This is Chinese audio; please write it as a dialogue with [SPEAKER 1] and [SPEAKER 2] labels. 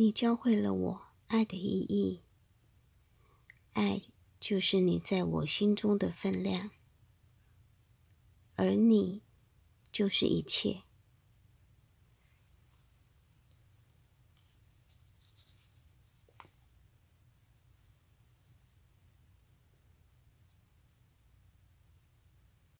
[SPEAKER 1] 你教会了我爱的意义，爱就是你在我心中的分量，而你就是一切。